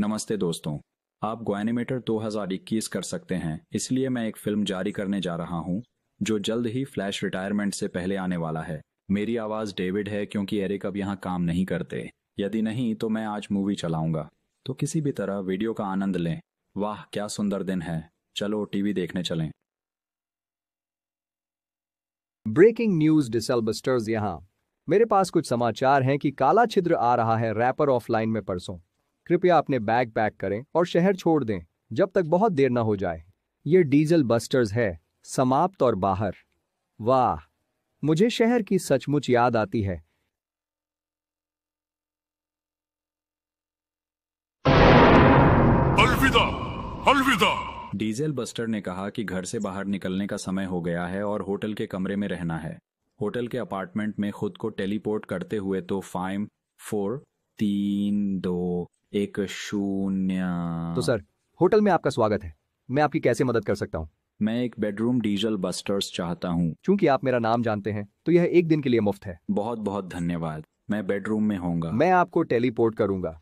नमस्ते दोस्तों आप ग्वानिमेटर 2021 कर सकते हैं इसलिए मैं एक फिल्म जारी करने जा रहा हूं जो जल्द ही फ्लैश रिटायरमेंट से पहले आने वाला है मेरी आवाज डेविड है क्योंकि एरिक अब यहां काम नहीं करते यदि नहीं तो मैं आज मूवी चलाऊंगा तो किसी भी तरह वीडियो का आनंद लें वाह क्या सुंदर दिन है चलो टीवी देखने चलें ब्रेकिंग न्यूज डिसलबस्टर्स यहाँ मेरे पास कुछ समाचार हैं कि काला छिद्र आ रहा है रैपर ऑफलाइन में परसों कृपया अपने बैग पैक करें और शहर छोड़ दें जब तक बहुत देर ना हो जाए ये डीजल बस्टर्स है समाप्त और बाहर वाह मुझे शहर की सचमुच याद आती है अलविदा अलविदा डीजल बस्टर ने कहा कि घर से बाहर निकलने का समय हो गया है और होटल के कमरे में रहना है होटल के अपार्टमेंट में खुद को टेलीपोर्ट करते हुए तो फाइम फोर तीन दो एक शून्य तो सर होटल में आपका स्वागत है मैं आपकी कैसे मदद कर सकता हूँ मैं एक बेडरूम डीजल बस्टर्स चाहता हूँ चूंकि आप मेरा नाम जानते हैं तो यह एक दिन के लिए मुफ्त है बहुत बहुत धन्यवाद मैं बेडरूम में होऊंगा मैं आपको टेलीपोर्ट करूंगा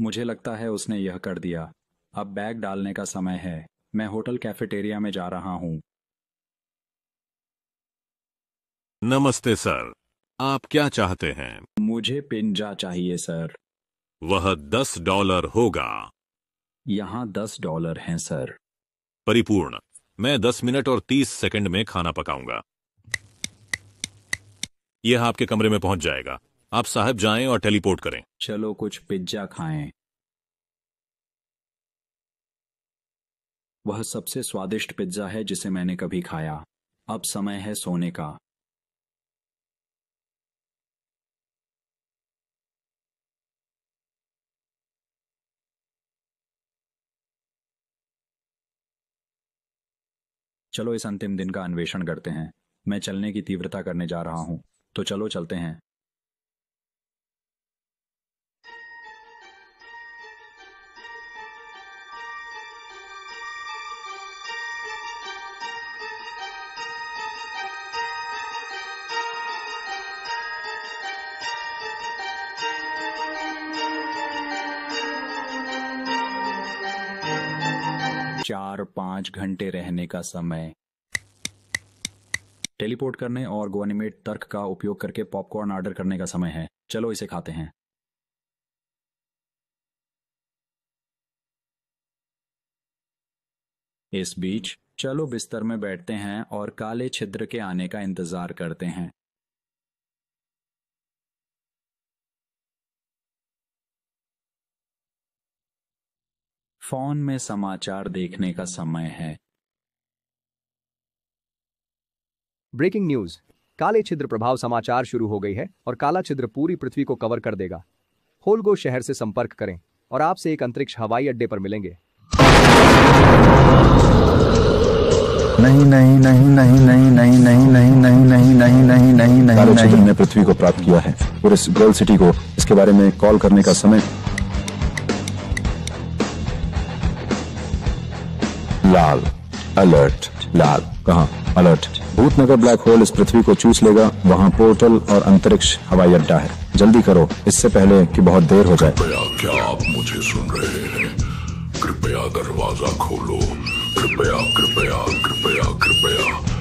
मुझे लगता है उसने यह कर दिया अब बैग डालने का समय है मैं होटल कैफेटेरिया में जा रहा हूँ नमस्ते सर आप क्या चाहते हैं मुझे पिंजा चाहिए सर वह दस डॉलर होगा यहाँ दस डॉलर हैं सर परिपूर्ण मैं दस मिनट और तीस सेकंड में खाना पकाऊंगा यह आपके कमरे में पहुंच जाएगा आप साहब जाएं और टेलीपोर्ट करें चलो कुछ पिज्जा खाएं वह सबसे स्वादिष्ट पिज्जा है जिसे मैंने कभी खाया अब समय है सोने का चलो इस अंतिम दिन का अन्वेषण करते हैं मैं चलने की तीव्रता करने जा रहा हूँ तो चलो चलते हैं चार पांच घंटे रहने का समय टेलीपोर्ट करने और गोनिमेट तर्क का उपयोग करके पॉपकॉर्न ऑर्डर करने का समय है चलो इसे खाते हैं इस बीच चलो बिस्तर में बैठते हैं और काले छिद्र के आने का इंतजार करते हैं फोन में समाचार देखने का समय है ब्रेकिंग न्यूज काले छिद्र प्रभाव समाचार शुरू हो गई है और काला छिद्र पूरी पृथ्वी को कवर कर देगा होलगो शहर से संपर्क करें और आपसे एक अंतरिक्ष हवाई अड्डे पर मिलेंगे नहीं नहीं नहीं नहीं नहीं नहीं नहीं नहीं नहीं नहीं नहीं नहीं नहीं नहीं नहीं नहीं पृथ्वी को प्राप्त किया है और इस गर्ल सिटी को इसके बारे में कॉल करने का समय लाल अलर्ट लाल कहा अलर्ट भूतनगर ब्लैक होल इस पृथ्वी को चूस लेगा वहाँ पोर्टल और अंतरिक्ष हवाई अड्डा है जल्दी करो इससे पहले कि बहुत देर हो जाए क्या आप मुझे सुन रहे हैं कृपया दरवाजा खोलो कृपया कृपया कृपया कृपया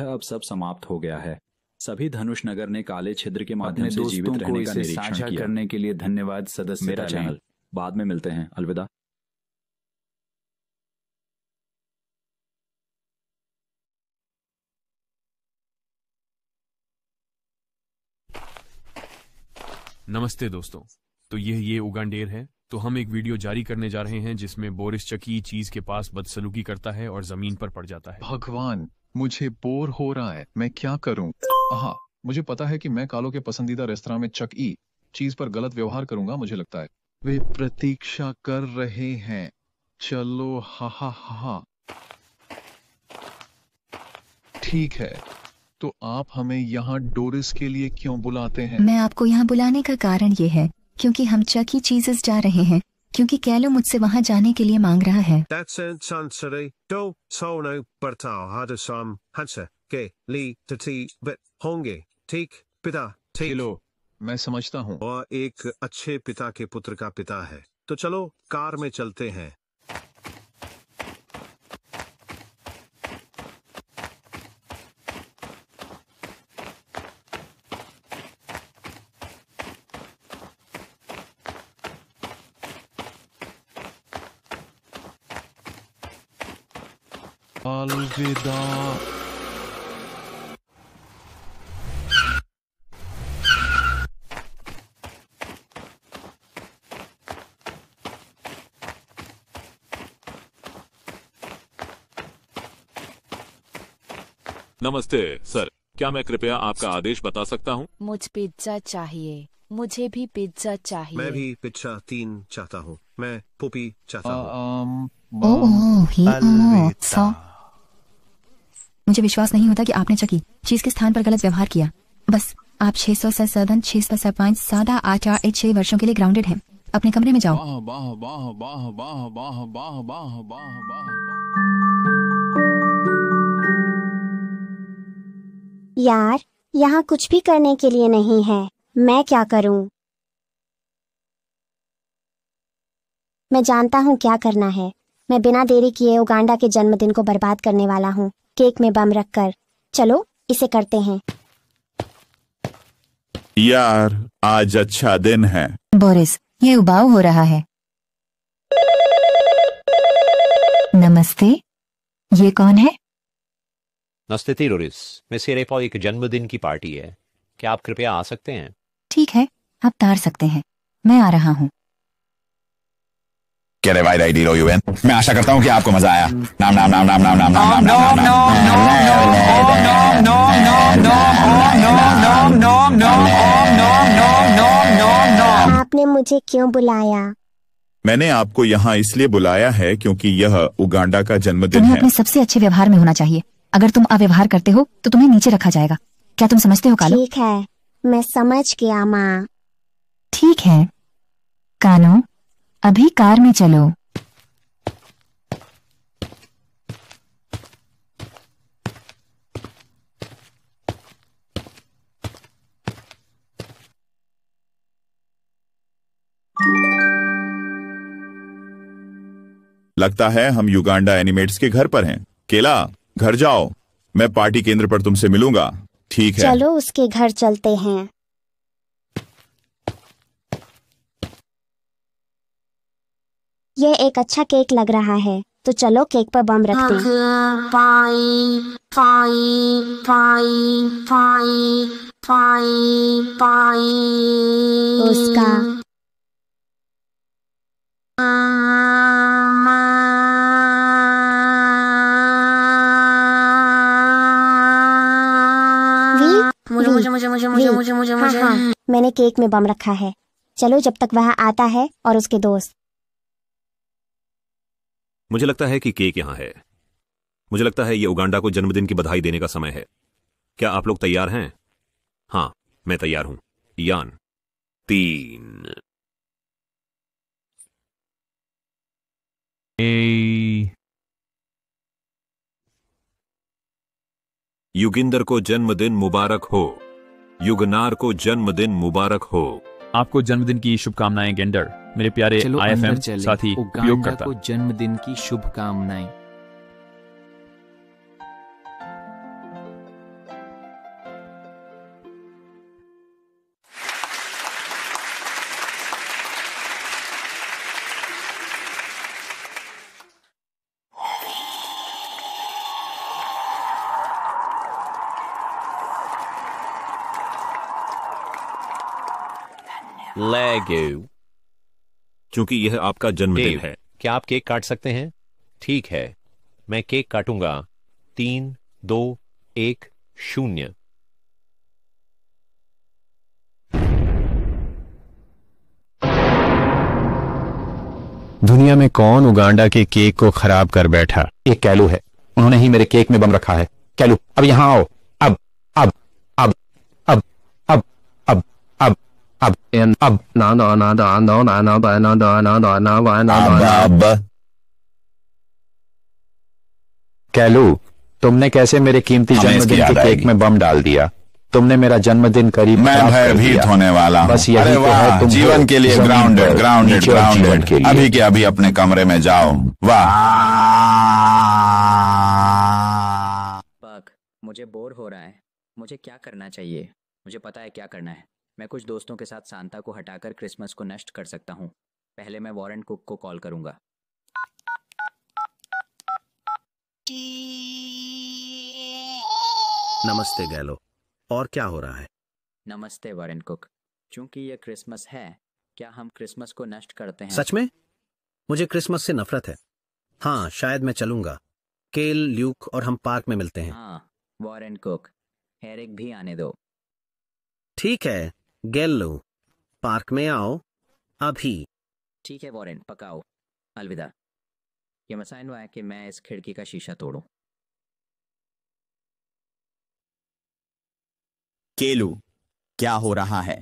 यह अब सब समाप्त हो गया है सभी धनुष नगर ने काले छिद्र के माध्यम से जीवित रहने का निरीक्षण किया करने के लिए धन्यवाद सदस्य मेरा चैनल बाद में मिलते हैं अलविदा नमस्ते दोस्तों तो यह ये उगांडेर है तो हम एक वीडियो जारी करने जा रहे हैं जिसमें बोरिस चकी चीज के पास बदसलूकी करता है और जमीन पर पड़ जाता है भगवान मुझे बोर हो रहा है मैं क्या करूं? हाँ मुझे पता है कि मैं कालो के पसंदीदा रेस्तरा में चक ई चीज पर गलत व्यवहार करूंगा मुझे लगता है वे प्रतीक्षा कर रहे हैं चलो हा हा हा ठीक है तो आप हमें यहाँ डोरिस के लिए क्यों बुलाते हैं मैं आपको यहाँ बुलाने का कारण ये है क्योंकि हम चकी e. चीजेस जा रहे हैं क्योंकि कैलो मुझसे वहां जाने के लिए मांग रहा है होंगे ठीक पिता ठीक मैं समझता हूँ वह एक अच्छे पिता के पुत्र का पिता है तो चलो कार में चलते हैं अलविदा नमस्ते सर क्या मैं कृपया आपका आदेश बता सकता हूँ मुझ पिज्जा चाहिए मुझे भी पिज्जा चाहिए मैं भी पिज्जा तीन चाहता हूँ मैं पुपी चाहता हूँ मुझे विश्वास नहीं होता कि आपने चकी चीज के स्थान पर गलत व्यवहार किया बस आप छह सौ सदन छह सौ सरपंच सादा आचार एक छह वर्षो के लिए ग्राउंडेड है अपने कमरे में जाओ यार यहाँ कुछ भी करने के लिए नहीं है मैं क्या करूँ मैं जानता हूँ क्या करना है मैं बिना देरी किए उगांडा के जन्मदिन को बर्बाद करने वाला हूँ केक में बम रखकर चलो इसे करते हैं यार आज अच्छा दिन है बोरिस ये उबाऊ हो रहा है नमस्ते ये कौन है नमस्ते टेरोरिस मेसेरे पर एक जन्मदिन की पार्टी है क्या आप कृपया आ सकते हैं ठीक है आप तार सकते हैं मैं आ रहा हूँ क्या रे भाई राइट हीरो यू एन मैं आशा करता हूँ कि आपको मजा आया नाम नाम नाम नाम नाम नाम नाम नाम नाम नाम आपने मुझे क्यों बुलाया मैंने आपको यहाँ इसलिए बुलाया है क्योंकि यह उगांडा का जन्मदिन है अपने सबसे अच्छे व्यवहार में होना चाहिए अगर तुम अव्यवहार करते हो तो तुम्हें नीचे रखा जाएगा क्या तुम समझते हो कालो ठीक है मैं समझ गया माँ ठीक है कानू अभी कार में चलो लगता है हम युगांडा एनिमेट्स के घर पर हैं। केला घर जाओ मैं पार्टी केंद्र पर तुमसे मिलूंगा ठीक है चलो उसके घर चलते हैं ये एक अच्छा केक लग रहा है तो चलो केक पर बम रखते हैं। पाई पाई पाई पाई पाई पाई उसका मुझे मुझे मुझे मुझे मुझे मुझे हाँ, मुझे हाँ, मैंने केक में बम रखा है चलो जब तक वह आता है और उसके दोस्त मुझे लगता है कि केक यहां है मुझे लगता है ये उगांडा को जन्मदिन की बधाई देने का समय है क्या आप लोग तैयार हैं हाँ मैं तैयार हूं यान तीन ए युगिंदर को जन्मदिन मुबारक हो युगनार को जन्मदिन मुबारक हो आपको जन्मदिन की शुभकामनाएं गेंडर मेरे प्यारे आई एफ एम साथी उपयोग करता जन्मदिन की शुभकामनाएं Lego. क्योंकि यह आपका जन्मदिन है क्या आप केक काट सकते हैं ठीक है मैं केक काटूंगा तीन दो एक शून्य दुनिया में कौन उगांडा के केक को खराब कर बैठा एक कैलू है उन्होंने ही मेरे केक में बम रखा है कैलू अब यहां आओ अब अब अब अब अब अब अब, अब, अब up and up na na na na na na na na na na na na na na na कैलू तुमने कैसे मेरे कीमती जन्मदिन के केक में बम डाल दिया तुमने मेरा जन्मदिन करीब मैं भयभीत होने वाला बस यही तो है तुम जीवन के लिए ग्राउंडेड ग्राउंडेड ग्राउंडेड के लिए अभी के अभी अपने कमरे में जाओ वाह पक मुझे बोर हो रहा है मुझे क्या करना चाहिए मुझे पता है क्या करना है मैं कुछ दोस्तों के साथ सांता को हटाकर क्रिसमस को नष्ट कर सकता हूँ पहले मैं वॉरेंट कुक को कॉल करूंगा नमस्ते गैलो और क्या हो रहा है नमस्ते वॉरेंट कुक चूंकि ये क्रिसमस है क्या हम क्रिसमस को नष्ट करते हैं सच में मुझे क्रिसमस से नफरत है हाँ शायद मैं चलूंगा केल ल्यूक और हम पार्क में मिलते हैं हाँ वॉरेंट कुक एरिक भी आने दो ठीक है गेल्लो पार्क में आओ अभी ठीक है वॉरेन पकाओ अलविदा ये मसाइन हुआ है कि मैं इस खिड़की का शीशा तोड़ू केलू क्या हो रहा है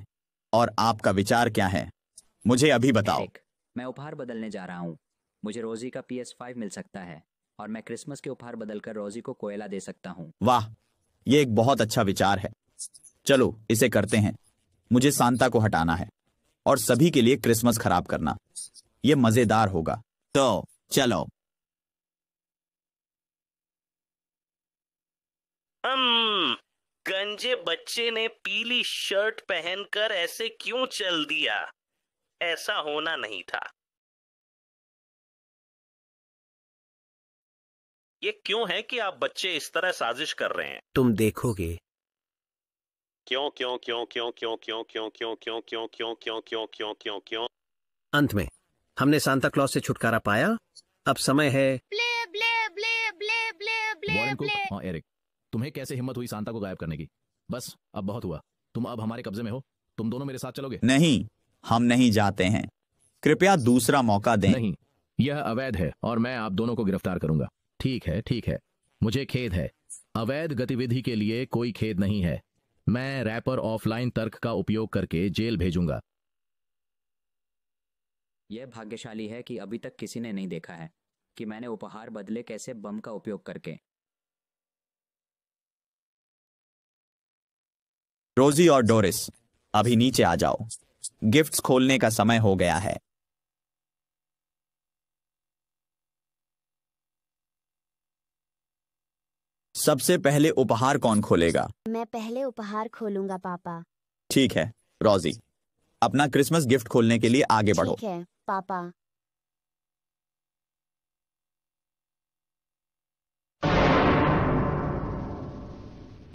और आपका विचार क्या है मुझे अभी बताओ मैं उपहार बदलने जा रहा हूँ मुझे रोजी का पी एस फाइव मिल सकता है और मैं क्रिसमस के उपहार बदलकर रोजी को कोयला दे सकता हूँ वाह ये एक बहुत अच्छा विचार है चलो इसे करते हैं मुझे सांता को हटाना है और सभी के लिए क्रिसमस खराब करना यह मजेदार होगा तो चलो गंजे बच्चे ने पीली शर्ट पहनकर ऐसे क्यों चल दिया ऐसा होना नहीं था ये क्यों है कि आप बच्चे इस तरह साजिश कर रहे हैं तुम देखोगे क्यों क्यों क्यों क्यों क्यों क्यों क्यों क्यों क्यों क्यों क्यों क्यों क्यों क्यों क्यों क्यों अंत में हमने सांता क्लॉज से छुटकारा पाया अब समय है एरिक तुम्हें कैसे हिम्मत हुई सांता को गायब करने की बस अब बहुत हुआ तुम अब हमारे कब्जे में हो तुम दोनों मेरे साथ चलोगे नहीं हम नहीं जाते हैं कृपया दूसरा मौका दें नहीं यह अवैध है और मैं आप दोनों को गिरफ्तार करूंगा ठीक है ठीक है मुझे खेद है अवैध गतिविधि के लिए कोई खेद नहीं है मैं रैपर ऑफलाइन तर्क का उपयोग करके जेल भेजूंगा यह भाग्यशाली है कि अभी तक किसी ने नहीं देखा है कि मैंने उपहार बदले कैसे बम का उपयोग करके रोजी और डोरिस अभी नीचे आ जाओ गिफ्ट्स खोलने का समय हो गया है सबसे पहले उपहार कौन खोलेगा मैं पहले उपहार खोलूंगा पापा ठीक है रोजी अपना क्रिसमस गिफ्ट खोलने के लिए आगे बढ़ो ठीक है पापा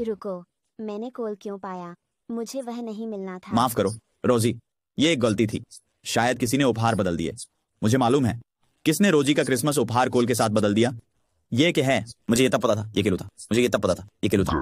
रुको मैंने कोल क्यों पाया मुझे वह नहीं मिलना था माफ करो रोजी ये एक गलती थी शायद किसी ने उपहार बदल दिए मुझे मालूम है किसने रोजी का क्रिसमस उपहार कोल के साथ बदल दिया ये के है मुझे ये तब पता था ये किलो था मुझे ये तब पता था ये किलो था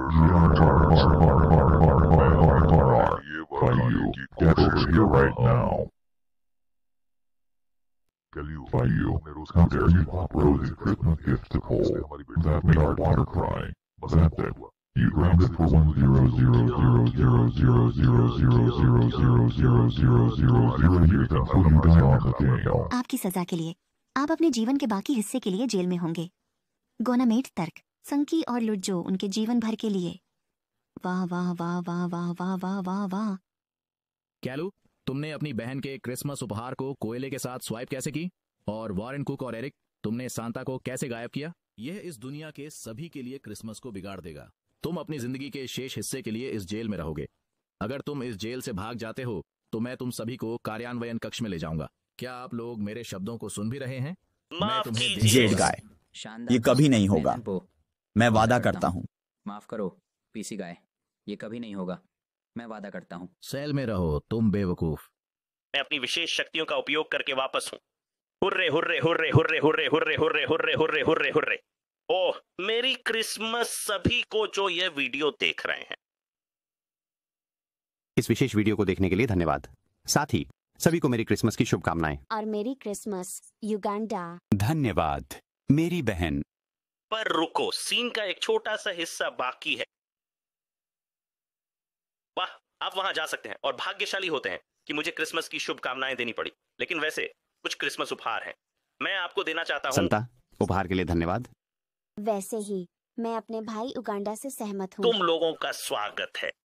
You grabbed it for one zero zero zero zero zero zero zero zero zero zero zero zero zero years until you die on the scale. आपकी सजा के लिए आप अपने जीवन के बाकी हिस्से के लिए जेल में होंगे गोनामेट तर्क संकी और लुज्जो उनके जीवन भर के लिए वाह वाह वाह वाह वाह वाह वाह वाह वाह कैलू तुमने अपनी बहन के क्रिसमस उपहार को कोयले के साथ स्वाइप कैसे की और वॉरेन कुक और एरिक तुमने सांता को कैसे गायब किया यह इस दुनिया के सभी के लिए क्रिसमस को बिगाड़ देगा तुम अपनी जिंदगी के शेष हिस्से के लिए इस जेल में रहोगे अगर तुम इस जेल से भाग जाते हो तो मैं तुम सभी को कार्यान्वयन कक्ष में ले जाऊंगा क्या आप लोग मेरे शब्दों को सुन भी रहे हैं मैं तुम्हें जेल ये कभी नहीं होगा मैं वादा करता हूँ माफ करो पीसी गाय ये कभी नहीं होगा मैं वादा करता हूँ सेल में रहो तुम बेवकूफ मैं अपनी विशेष शक्तियों का उपयोग करके वापस हूँ hurray hurray hurray hurray hurray hurray hurray hurray hurray hurray hurray oh merry Christmas सभी को जो ये वीडियो देख रहे हैं इस विशेष वीडियो को देखने के लिए धन्यवाद साथ ही सभी को मेरी क्रिसमस की शुभकामनाएं और मेरी क्रिसमस युगांडा धन्यवाद मेरी बहन पर रुको सीन का एक छोटा सा हिस्सा बाकी है वाह आप वहां जा सकते हैं और भाग्यशाली होते हैं कि मुझे क्रिसमस की शुभकामनाएं देनी पड़ी लेकिन वैसे कुछ क्रिसमस उपहार हैं मैं आपको देना चाहता हूँ संता उपहार के लिए धन्यवाद वैसे ही मैं अपने भाई उगांडा से सहमत हूँ तुम लोगों का स्वागत है